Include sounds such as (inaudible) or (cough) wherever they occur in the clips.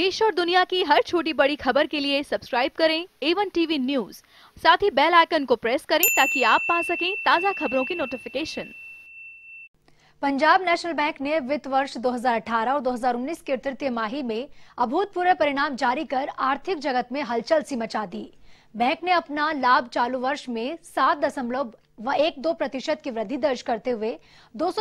देश और दुनिया की हर छोटी बड़ी खबर के लिए सब्सक्राइब करें एवन टीवी न्यूज साथ ही बेल आइकन को प्रेस करें ताकि आप पा सकें ताज़ा खबरों की नोटिफिकेशन पंजाब नेशनल बैंक ने वित्त वर्ष 2018 और 2019 के तृतीय माही में अभूतपूर्व परिणाम जारी कर आर्थिक जगत में हलचल सी मचा दी बैंक ने अपना लाभ चालू वर्ष में सात दशमलव व एक दो प्रतिशत की वृद्धि दर्ज करते हुए दो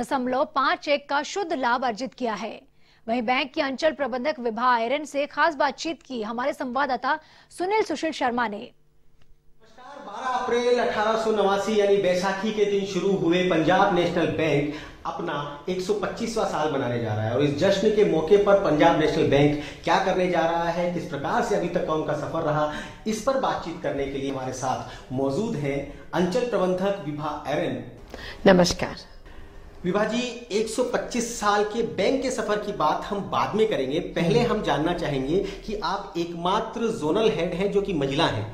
दशमलव पांच एक का शुद्ध लाभ अर्जित किया है वहीं बैंक के अंचल प्रबंधक विभा आयरन से खास बातचीत की हमारे संवाददाता सुनील सुशील शर्मा ने 12 अप्रैल अठारह यानी बैसाखी के दिन शुरू हुए पंजाब नेशनल बैंक अपना 125वां साल मनाने जा रहा है और इस जश्न के मौके पर पंजाब नेशनल बैंक क्या करने जा रहा है किस प्रकार से अभी तक का उनका सफर रहा इस पर बातचीत करने के लिए हमारे साथ मौजूद हैं अंचल प्रबंधक विभा एरन नमस्कार विभाजी 125 साल के बैंक के सफर की बात हम बाद में करेंगे पहले हम जानना चाहेंगे कि आप एकमात्र जोनल हेड हैं जो कि महिला हैं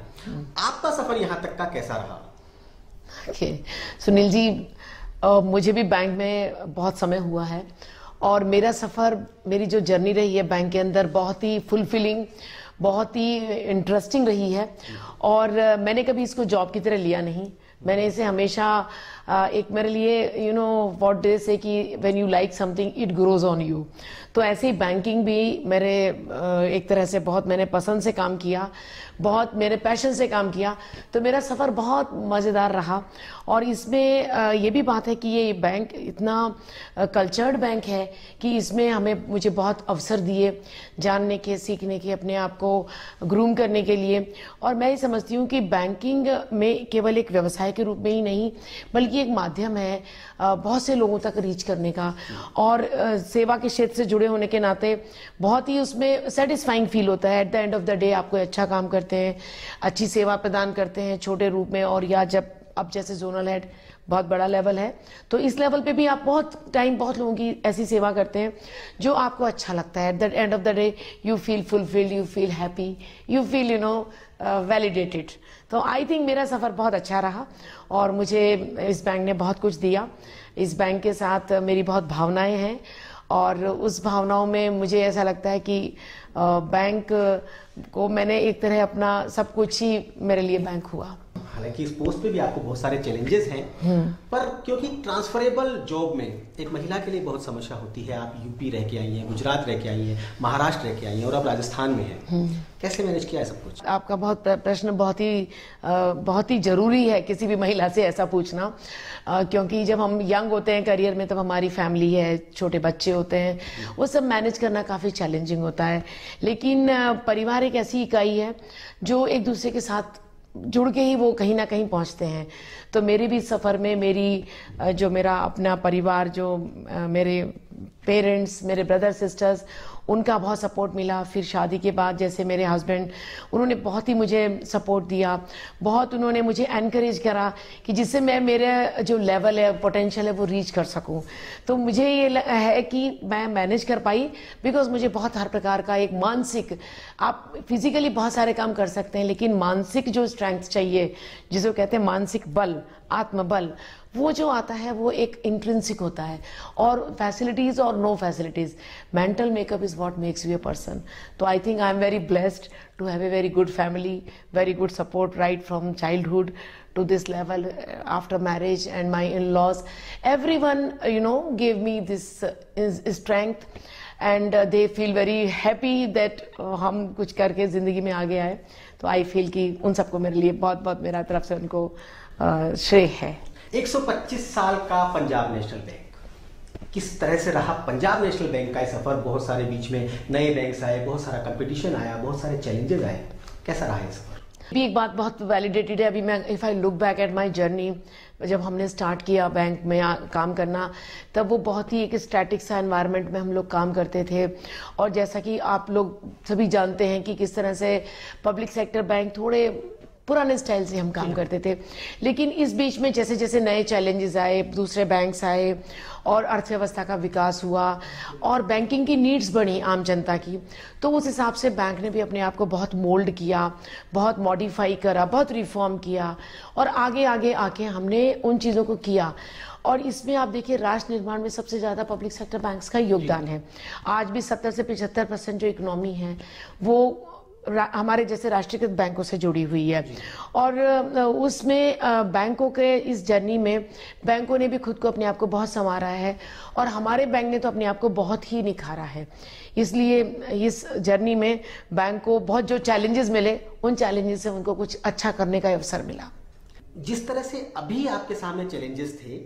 आपका सफर यहां तक का कैसा रहा okay. सुनील जी आ, मुझे भी बैंक में बहुत समय हुआ है और मेरा सफर मेरी जो जर्नी रही है बैंक के अंदर बहुत ही फुलफिलिंग बहुत ही इंटरेस्टिंग रही है और मैंने कभी इसको जॉब की तरह लिया नहीं मैंने इसे हमेशा एक मेरे लिए you know what they say कि when you like something it grows on you तो ऐसे ही बैंकिंग भी मेरे एक तरह से बहुत मैंने पसंद से काम किया बहुत मेरे पैशन से काम किया तो मेरा सफ़र बहुत मज़ेदार रहा और इसमें ये भी बात है कि ये बैंक इतना कल्चर्ड बैंक है कि इसमें हमें मुझे बहुत अवसर दिए जानने के सीखने के अपने आप को ग्रूम करने के लिए और मैं ये समझती हूँ कि बैंकिंग में केवल एक व्यवसाय के रूप में ही नहीं बल्कि ये एक माध्यम है बहुत से लोगों तक रीच करने का और सेवा के क्षेत्र से जुड़े होने के नाते बहुत ही उसमें सेटिस्फाइंग फील होता है at the end of the day आप कोई अच्छा काम करते हैं अच्छी सेवा प्रदान करते हैं छोटे रूप में और या जब अब जैसे जोनल हेड बहुत बड़ा लेवल है तो इस लेवल पे भी आप बहुत टाइम बहुत लोगों की ऐसी सेवा करते हैं जो आपको अच्छा लगता है at the end of the day you feel fulfilled you feel happy you feel you know validated uh, तो आई थिंक मेरा सफ़र बहुत अच्छा रहा और मुझे इस बैंक ने बहुत कुछ दिया इस बैंक के साथ मेरी बहुत भावनाएं हैं और उस भावनाओं में मुझे ऐसा लगता है कि बैंक uh, को मैंने एक तरह अपना सब कुछ ही मेरे लिए बैंक हुआ हालांकि इस पोस्ट पे भी आपको बहुत सारे चैलेंजेस हैं हम्म। पर क्योंकि ट्रांसफरेबल जॉब में एक महिला के लिए बहुत समस्या होती है आप यूपी रह के आई हैं गुजरात रह के आई हैं महाराष्ट्र रह के आई हैं और आप राजस्थान में हैं हम्म। कैसे मैनेज किया है सब कुछ आपका बहुत प्रश्न बहुत ही बहुत ही जरूरी है किसी भी महिला से ऐसा पूछना क्योंकि जब हम यंग होते हैं करियर में तब हमारी फैमिली है छोटे बच्चे होते हैं हम्म। वो सब मैनेज करना काफ़ी चैलेंजिंग होता है लेकिन परिवार एक ऐसी इकाई है जो एक दूसरे के साथ जुड़ के ही वो कहीं ना कहीं पहुंचते हैं तो मेरे भी सफ़र में मेरी जो मेरा अपना परिवार जो मेरे पेरेंट्स मेरे ब्रदर सिस्टर्स उनका बहुत सपोर्ट मिला फिर शादी के बाद जैसे मेरे हस्बैंड उन्होंने बहुत ही मुझे सपोर्ट दिया बहुत उन्होंने मुझे एनकरेज करा कि जिससे मैं मेरे जो लेवल है पोटेंशियल है वो रीच कर सकूं तो मुझे ये है कि मैं मैनेज कर पाई बिकॉज मुझे बहुत हर प्रकार का एक मानसिक आप फिजिकली बहुत सारे काम कर सकते हैं लेकिन मानसिक जो स्ट्रेंथ चाहिए जिसे कहते हैं मानसिक बल आत्मबल वो जो आता है वो एक इंट्रेंसिक होता है और फैसिलिटीज़ और no facilities mental makeup is what makes you a person तो I think I am very blessed to have a very good family very good support right from childhood to this level after marriage and my in laws every you know gave me this uh, is, is strength and uh, they feel uh, हम कुछ करके ज़िंदगी में आगे आए तो I feel कि उन सबको मेरे लिए बहुत बहुत मेरा तरफ से उनको uh, श्रेय है 125 साल का पंजाब नेशनल बैंक किस तरह से रहा पंजाब नेशनल बैंक का सफर बहुत सारे बीच में नए बैंक्स आए बहुत सारा कंपटीशन आया बहुत सारे चैलेंजेस आए कैसा रहा सफर भी एक बात बहुत वैलिडेटेड है अभी मैं if I look back at my journey जब हमने स्टार्ट किया बैंक में आ, काम करना तब वो बहुत ही एक स्टैटिक सा एनवायरनमेंट में हम लोग काम करते थे और जैसा कि आप लोग सभी जानते हैं कि किस तरह से पब्लिक सेक्टर बैंक थोड़े पुराने स्टाइल से हम काम करते थे लेकिन इस बीच में जैसे जैसे नए चैलेंजेस आए दूसरे बैंक्स आए और अर्थव्यवस्था का विकास हुआ और बैंकिंग की नीड्स बढ़ी आम जनता की तो उस हिसाब से बैंक ने भी अपने आप को बहुत मोल्ड किया बहुत मॉडिफाई करा बहुत रिफॉर्म किया और आगे आगे आके हमने उन चीज़ों को किया और इसमें आप देखिए राष्ट्र निर्माण में सबसे ज़्यादा पब्लिक सेक्टर बैंक्स का योगदान है आज भी सत्तर से पचहत्तर परसेंट जो इकोनॉमी है वो हमारे जैसे राष्ट्रीयकृत बैंकों से जुड़ी हुई है और उसमें बैंकों के इस जर्नी में बैंकों ने भी खुद को अपने आप को बहुत संवारा है और हमारे बैंक ने तो अपने आप को बहुत ही निखारा है इसलिए इस जर्नी में बैंक को बहुत जो चैलेंजेस मिले उन चैलेंजेस से उनको कुछ अच्छा करने का अवसर मिला जिस तरह से अभी आपके सामने चैलेंजेस थे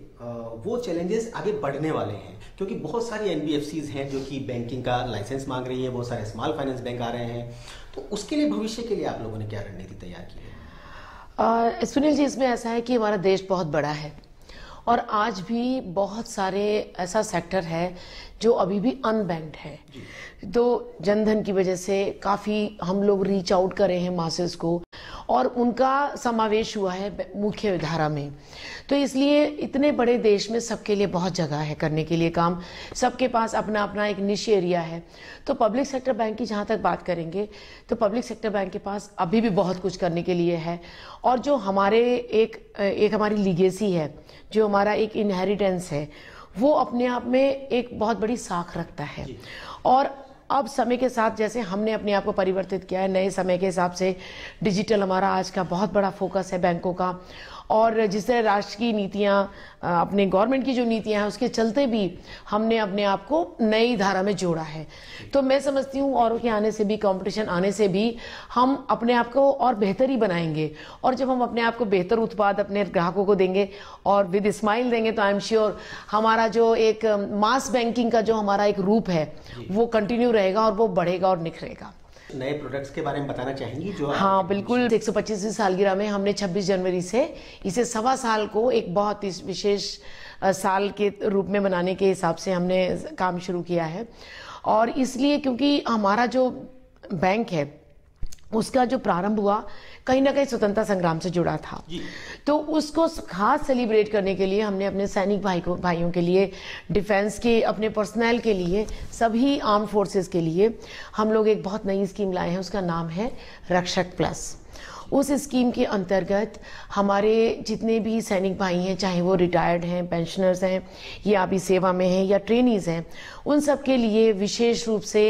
वो चैलेंजेस आगे बढ़ने वाले हैं क्योंकि बहुत सारी एन हैं जो कि बैंकिंग का लाइसेंस मांग रही है बहुत सारे स्मॉल फाइनेंस बैंक आ रहे हैं तो उसके लिए भविष्य के लिए आप लोगों ने क्या रणनीति तैयार की है सुनील जी इसमें ऐसा है कि हमारा देश बहुत बड़ा है और आज भी बहुत सारे ऐसा सेक्टर है जो अभी भी अनबैंक है तो जनधन की वजह से काफ़ी हम लोग रीच आउट करे हैं मासेस को और उनका समावेश हुआ है मुख्य धारा में तो इसलिए इतने बड़े देश में सबके लिए बहुत जगह है करने के लिए काम सबके पास अपना अपना एक निश एरिया है तो पब्लिक सेक्टर बैंक की जहाँ तक बात करेंगे तो पब्लिक सेक्टर बैंक के पास अभी भी बहुत कुछ करने के लिए है और जो हमारे एक एक हमारी लीगेसी है जो हमारा एक इनहेरिटेंस है वो अपने आप में एक बहुत बड़ी साख रखता है और अब समय के साथ जैसे हमने अपने आप को परिवर्तित किया है नए समय के हिसाब से डिजिटल हमारा आज का बहुत बड़ा फोकस है बैंकों का और जिस तरह राष्ट्र की नीतियाँ अपने गवर्नमेंट की जो नीतियाँ हैं उसके चलते भी हमने अपने आप को नई धारा में जोड़ा है तो मैं समझती हूँ औरों के आने से भी कंपटीशन आने से भी हम अपने आप को और बेहतर ही बनाएंगे और जब हम अपने आप को बेहतर उत्पाद अपने ग्राहकों को देंगे और विद स्माइल देंगे तो आई एम श्योर हमारा जो एक मास बैंकिंग का जो हमारा एक रूप है वो कंटिन्यू रहेगा और वो बढ़ेगा और निखरेगा नए प्रोडक्ट्स के बारे में बताना चाहेंगी जो हाँ बिल्कुल एक सौ पच्चीसवीं सालगिरह में हमने 26 जनवरी से इसे सवा साल को एक बहुत ही विशेष साल के रूप में मनाने के हिसाब से हमने काम शुरू किया है और इसलिए क्योंकि हमारा जो बैंक है उसका जो प्रारंभ हुआ कहीं ना कहीं स्वतंत्रता संग्राम से जुड़ा था तो उसको खास सेलिब्रेट करने के लिए हमने अपने सैनिक भाई को भाइयों के लिए डिफेंस के अपने पर्सनल के लिए सभी आर्म फोर्सेस के लिए हम लोग एक बहुत नई स्कीम लाए हैं उसका नाम है रक्षक प्लस उस स्कीम के अंतर्गत हमारे जितने भी सैनिक भाई हैं चाहे वो रिटायर्ड हैं पेंशनर्स हैं या अभी सेवा में हैं या ट्रेनिज हैं उन सब के लिए विशेष रूप से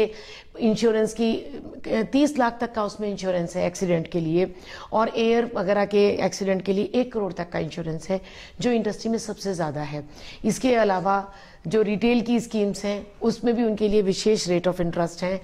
इंश्योरेंस की तीस लाख तक का उसमें इंश्योरेंस है एक्सीडेंट के लिए और एयर वगैरह के एक्सीडेंट के लिए एक करोड़ तक का इंश्योरेंस है जो इंडस्ट्री में सबसे ज़्यादा है इसके अलावा जो रिटेल की स्कीम्स हैं उसमें भी उनके लिए विशेष रेट ऑफ इंटरेस्ट हैं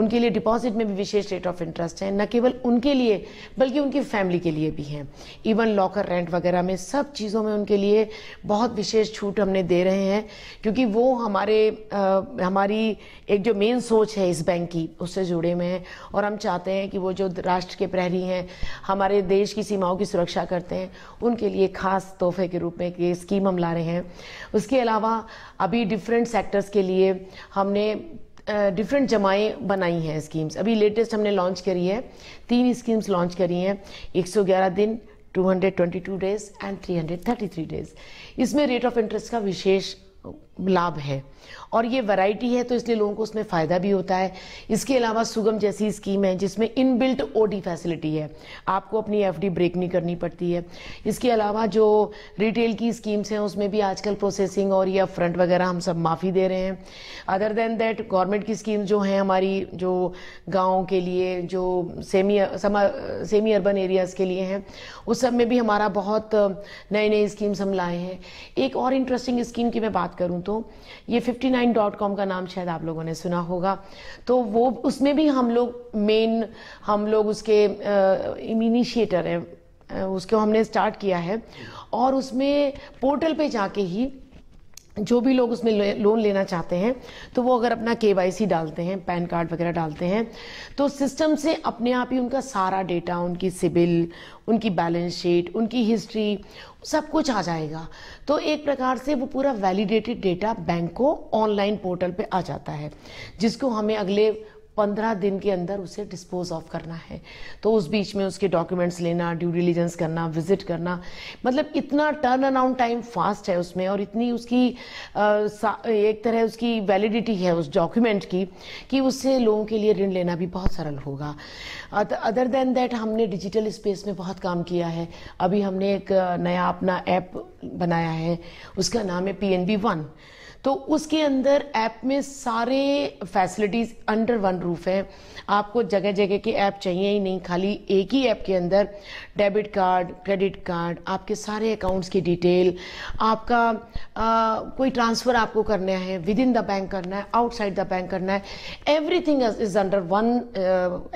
उनके लिए डिपॉजिट में भी विशेष रेट ऑफ इंटरेस्ट हैं न केवल उनके लिए बल्कि उनकी फैमिली के लिए भी हैं इवन लॉकर रेंट वगैरह में सब चीज़ों में उनके लिए बहुत विशेष छूट हमने दे रहे हैं क्योंकि वो हमारे आ, हमारी एक जो मेन सोच है इस बैंक की उससे जुड़े हुए हैं और हम चाहते हैं कि वो जो राष्ट्र के प्रहरी हैं हमारे देश की सीमाओं की सुरक्षा करते हैं उनके लिए खास तोहफे के रूप में ये स्कीम हम ला रहे हैं उसके अलावा अभी डिफरेंट सेक्टर्स के लिए हमने डिफरेंट जमाएं बनाई हैं स्कीम्स अभी लेटेस्ट हमने लॉन्च करी है तीन स्कीम्स लॉन्च करी हैं 111 दिन 222 डेज एंड 333 डेज इसमें रेट ऑफ इंटरेस्ट का विशेष लाभ है और ये वैरायटी है तो इसलिए लोगों को उसमें फ़ायदा भी होता है इसके अलावा सुगम जैसी स्कीम है जिसमें इनबिल्ट ओडी फैसिलिटी है आपको अपनी एफडी ब्रेक नहीं करनी पड़ती है इसके अलावा जो रिटेल की स्कीम्स हैं उसमें भी आजकल प्रोसेसिंग और या फ्रंट वगैरह हम सब माफ़ी दे रहे हैं अदर देन दैट गवर्नमेंट की स्कीम जो हैं हमारी जो गाँव के लिए जो सेमी समा, सेमी अर्बन एरियाज़ के लिए हैं उस सब में भी हमारा बहुत नए नए स्कीम्स हम लाए हैं एक और इंटरेस्टिंग स्कीम की मैं बात करूँ तो तो ये कॉम का नाम शायद आप लोगों ने सुना होगा तो वो उसमें भी हम लोग मेन हम लोग उसके इनिशिएटर हैं उसको हमने स्टार्ट किया है और उसमें पोर्टल पे जाके ही जो भी लोग उसमें लोन लेना चाहते हैं तो वो अगर अपना के डालते हैं पैन कार्ड वगैरह डालते हैं तो सिस्टम से अपने आप ही उनका सारा डेटा उनकी सिबिल उनकी बैलेंस शीट उनकी हिस्ट्री सब कुछ आ जाएगा तो एक प्रकार से वो पूरा वैलिडेटेड डेटा बैंक को ऑनलाइन पोर्टल पे आ जाता है जिसको हमें अगले पंद्रह दिन के अंदर उसे डिस्पोज ऑफ करना है तो उस बीच में उसके डॉक्यूमेंट्स लेना ड्यू डिलीजेंस करना विजिट करना मतलब इतना टर्न अराउंड टाइम फास्ट है उसमें और इतनी उसकी एक तरह उसकी वैलिडिटी है उस डॉक्यूमेंट की कि उससे लोगों के लिए ऋण लेना भी बहुत सरल होगा अदर देन दैट हमने डिजिटल स्पेस में बहुत काम किया है अभी हमने एक नया अपना ऐप बनाया है उसका नाम है पी एन बी वन तो उसके अंदर ऐप में सारे फैसिलिटीज़ अंडर वन रूफ है आपको जगह जगह के ऐप चाहिए ही नहीं खाली एक ही ऐप के अंदर डेबिट कार्ड क्रेडिट कार्ड आपके सारे अकाउंट्स की डिटेल आपका आ, कोई ट्रांसफ़र आपको करना है विद इन द बैंक करना है आउटसाइड द बैंक करना है everything is under one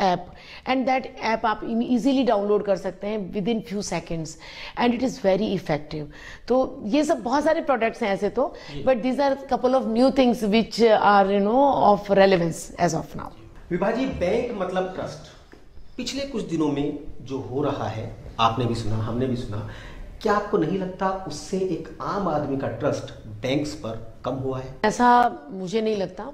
app and that app आप इजीली e-, डाउनलोड कर सकते हैं within few seconds and it is very effective तो ये सब बहुत सारे प्रोडक्ट्स हैं ऐसे तो but these are couple of new things which are you know of relevance as of now विभाजी बैंक मतलब ट्रस्ट पिछले कुछ दिनों में जो हो रहा है आपने भी सुना हमने भी सुना क्या आपको नहीं लगता उससे एक आम आदमी का ट्रस्ट बैंक्स पर कम हुआ है ऐसा मुझे नहीं लगता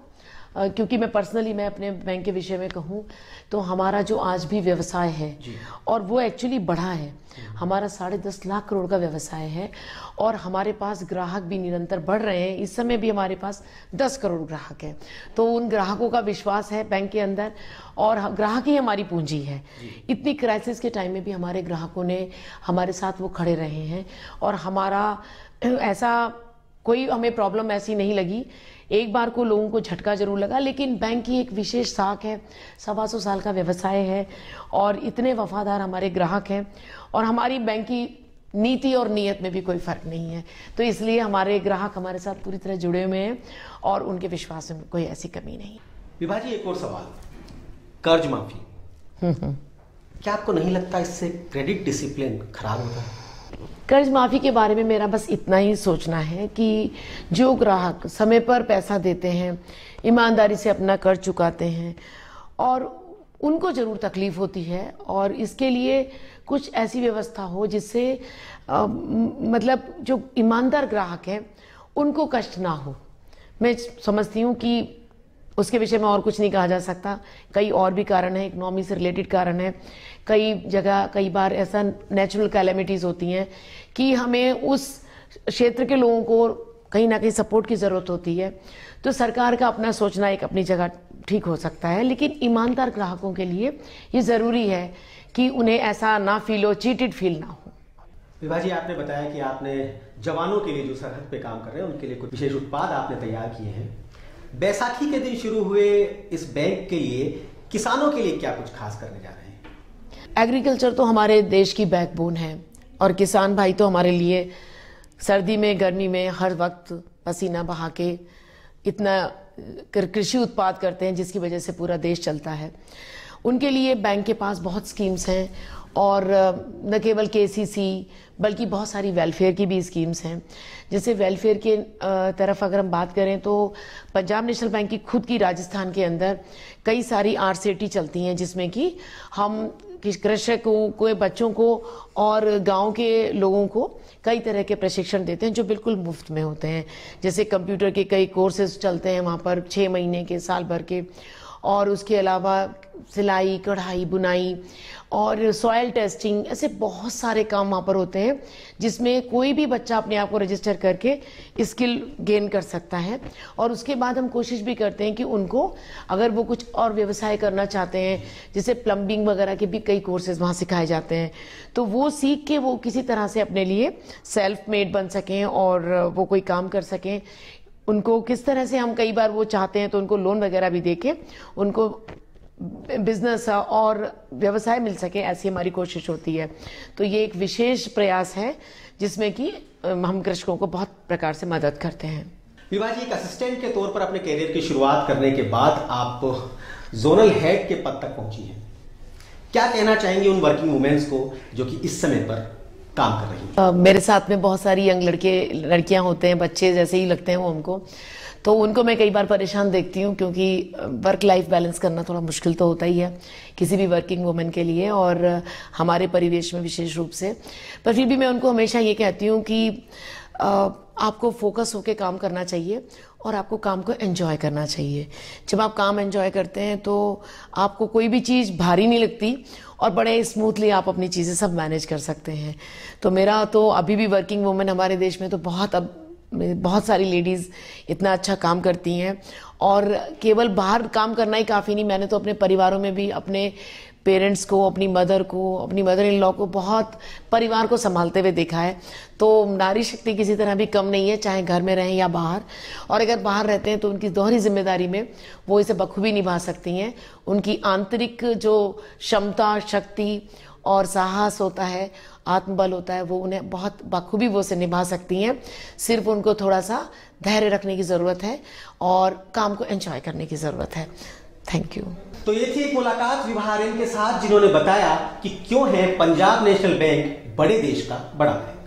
क्योंकि मैं पर्सनली मैं अपने बैंक के विषय में कहूँ तो हमारा जो आज भी व्यवसाय है और वो एक्चुअली बढ़ा है हमारा साढ़े दस लाख करोड़ का व्यवसाय है और हमारे पास ग्राहक भी निरंतर बढ़ रहे हैं इस समय भी हमारे पास दस करोड़ ग्राहक हैं तो उन ग्राहकों का विश्वास है बैंक के अंदर और ग्राहक ही हमारी पूंजी है इतनी क्राइसिस के टाइम में भी हमारे ग्राहकों ने हमारे साथ वो खड़े रहे हैं और हमारा (clears throat) ऐसा कोई हमें प्रॉब्लम ऐसी नहीं लगी एक बार को लोगों को झटका जरूर लगा लेकिन बैंक की एक विशेष साख है सवा सौ साल का व्यवसाय है और इतने वफादार हमारे ग्राहक हैं और हमारी बैंक की नीति और नीयत में भी कोई फर्क नहीं है तो इसलिए हमारे ग्राहक हमारे साथ पूरी तरह जुड़े हुए हैं और उनके विश्वास में कोई ऐसी कमी नहीं विभाजी एक और सवाल कर्ज माफी हम्म, हम्म। क्या आपको नहीं लगता इससे क्रेडिट डिसिप्लिन खराब होता है कर्ज माफ़ी के बारे में मेरा बस इतना ही सोचना है कि जो ग्राहक समय पर पैसा देते हैं ईमानदारी से अपना कर्ज चुकाते हैं और उनको ज़रूर तकलीफ़ होती है और इसके लिए कुछ ऐसी व्यवस्था हो जिससे मतलब जो ईमानदार ग्राहक हैं उनको कष्ट ना हो मैं समझती हूँ कि उसके विषय में और कुछ नहीं कहा जा सकता कई और भी कारण है इकनॉमी से रिलेटेड कारण है कई जगह कई बार ऐसा नेचुरल कैलेमिटीज़ होती हैं कि हमें उस क्षेत्र के लोगों को कहीं ना कहीं सपोर्ट की ज़रूरत होती है तो सरकार का अपना सोचना एक अपनी जगह ठीक हो सकता है लेकिन ईमानदार ग्राहकों के लिए ये ज़रूरी है कि उन्हें ऐसा ना फील हो चीटेड फील ना हो विभाजी आपने बताया कि आपने जवानों के लिए जो सरहद पे काम कर रहे हैं उनके लिए कुछ विशेष उत्पाद आपने तैयार किए हैं बैसाखी के दिन शुरू हुए इस बैंक के लिए किसानों के लिए क्या कुछ खास करने जा रहे हैं एग्रीकल्चर तो हमारे देश की बैकबोन है और किसान भाई तो हमारे लिए सर्दी में गर्मी में हर वक्त पसीना बहा के इतना कृषि उत्पाद करते हैं जिसकी वजह से पूरा देश चलता है उनके लिए बैंक के पास बहुत स्कीम्स हैं और न केवल के सी बल्कि बहुत सारी वेलफेयर की भी स्कीम्स हैं जैसे वेलफेयर के तरफ अगर हम बात करें तो पंजाब नेशनल बैंक की खुद की राजस्थान के अंदर कई सारी आर चलती हैं जिसमें कि हम कृषकों को बच्चों को और गांव के लोगों को कई तरह के प्रशिक्षण देते हैं जो बिल्कुल मुफ्त में होते हैं जैसे कंप्यूटर के कई कोर्सेज चलते हैं वहाँ पर छः महीने के साल भर के और उसके अलावा सिलाई कढ़ाई बुनाई और सॉयल टेस्टिंग ऐसे बहुत सारे काम वहाँ पर होते हैं जिसमें कोई भी बच्चा अपने आप को रजिस्टर करके स्किल गेन कर सकता है और उसके बाद हम कोशिश भी करते हैं कि उनको अगर वो कुछ और व्यवसाय करना चाहते हैं जैसे प्लम्बिंग वगैरह के भी कई कोर्सेज वहाँ सिखाए जाते हैं तो वो सीख के वो किसी तरह से अपने लिए सेल्फ मेड बन सकें और वो कोई काम कर सकें उनको किस तरह से हम कई बार वो चाहते हैं तो उनको लोन वगैरह भी दे के उनको बिजनेस और व्यवसाय मिल सके ऐसी हमारी कोशिश होती है तो ये एक विशेष प्रयास है जिसमें कि हम कृषकों को बहुत प्रकार से मदद करते हैं विभा जी एक असिस्टेंट के तौर पर अपने कैरियर की शुरुआत करने के बाद आप जोनल हेड के पद तक पहुंची हैं क्या कहना चाहेंगे उन वर्किंग वुमेन्स को जो कि इस समय पर काम कर रही है मेरे साथ में बहुत सारी यंग लड़के लड़कियां होते हैं बच्चे जैसे ही लगते हैं वो हमको तो उनको मैं कई बार परेशान देखती हूँ क्योंकि वर्क लाइफ बैलेंस करना थोड़ा मुश्किल तो होता ही है किसी भी वर्किंग वूमेन के लिए और हमारे परिवेश में विशेष रूप से पर फिर भी मैं उनको हमेशा ये कहती हूँ कि आपको फोकस होकर काम करना चाहिए और आपको काम को एंजॉय करना चाहिए जब आप काम एंजॉय करते हैं तो आपको कोई भी चीज़ भारी नहीं लगती और बड़े स्मूथली आप अपनी चीज़ें सब मैनेज कर सकते हैं तो मेरा तो अभी भी वर्किंग वूमेन हमारे देश में तो बहुत अब बहुत सारी लेडीज़ इतना अच्छा काम करती हैं और केवल बाहर काम करना ही काफ़ी नहीं मैंने तो अपने परिवारों में भी अपने पेरेंट्स को अपनी मदर को अपनी मदर इन लॉ को बहुत परिवार को संभालते हुए देखा है तो नारी शक्ति किसी तरह भी कम नहीं है चाहे घर में रहें या बाहर और अगर बाहर रहते हैं तो उनकी दोहरी जिम्मेदारी में वो इसे बखूबी निभा सकती हैं उनकी आंतरिक जो क्षमता शक्ति और साहस होता है आत्मबल होता है वो उन्हें बहुत बखूबी वो से निभा सकती हैं सिर्फ उनको थोड़ा सा धैर्य रखने की ज़रूरत है और काम को एंजॉय करने की ज़रूरत है थैंक यू तो ये थी एक मुलाकात विभारेन के साथ जिन्होंने बताया कि क्यों है पंजाब नेशनल बैंक बड़े देश का बड़ा बैंक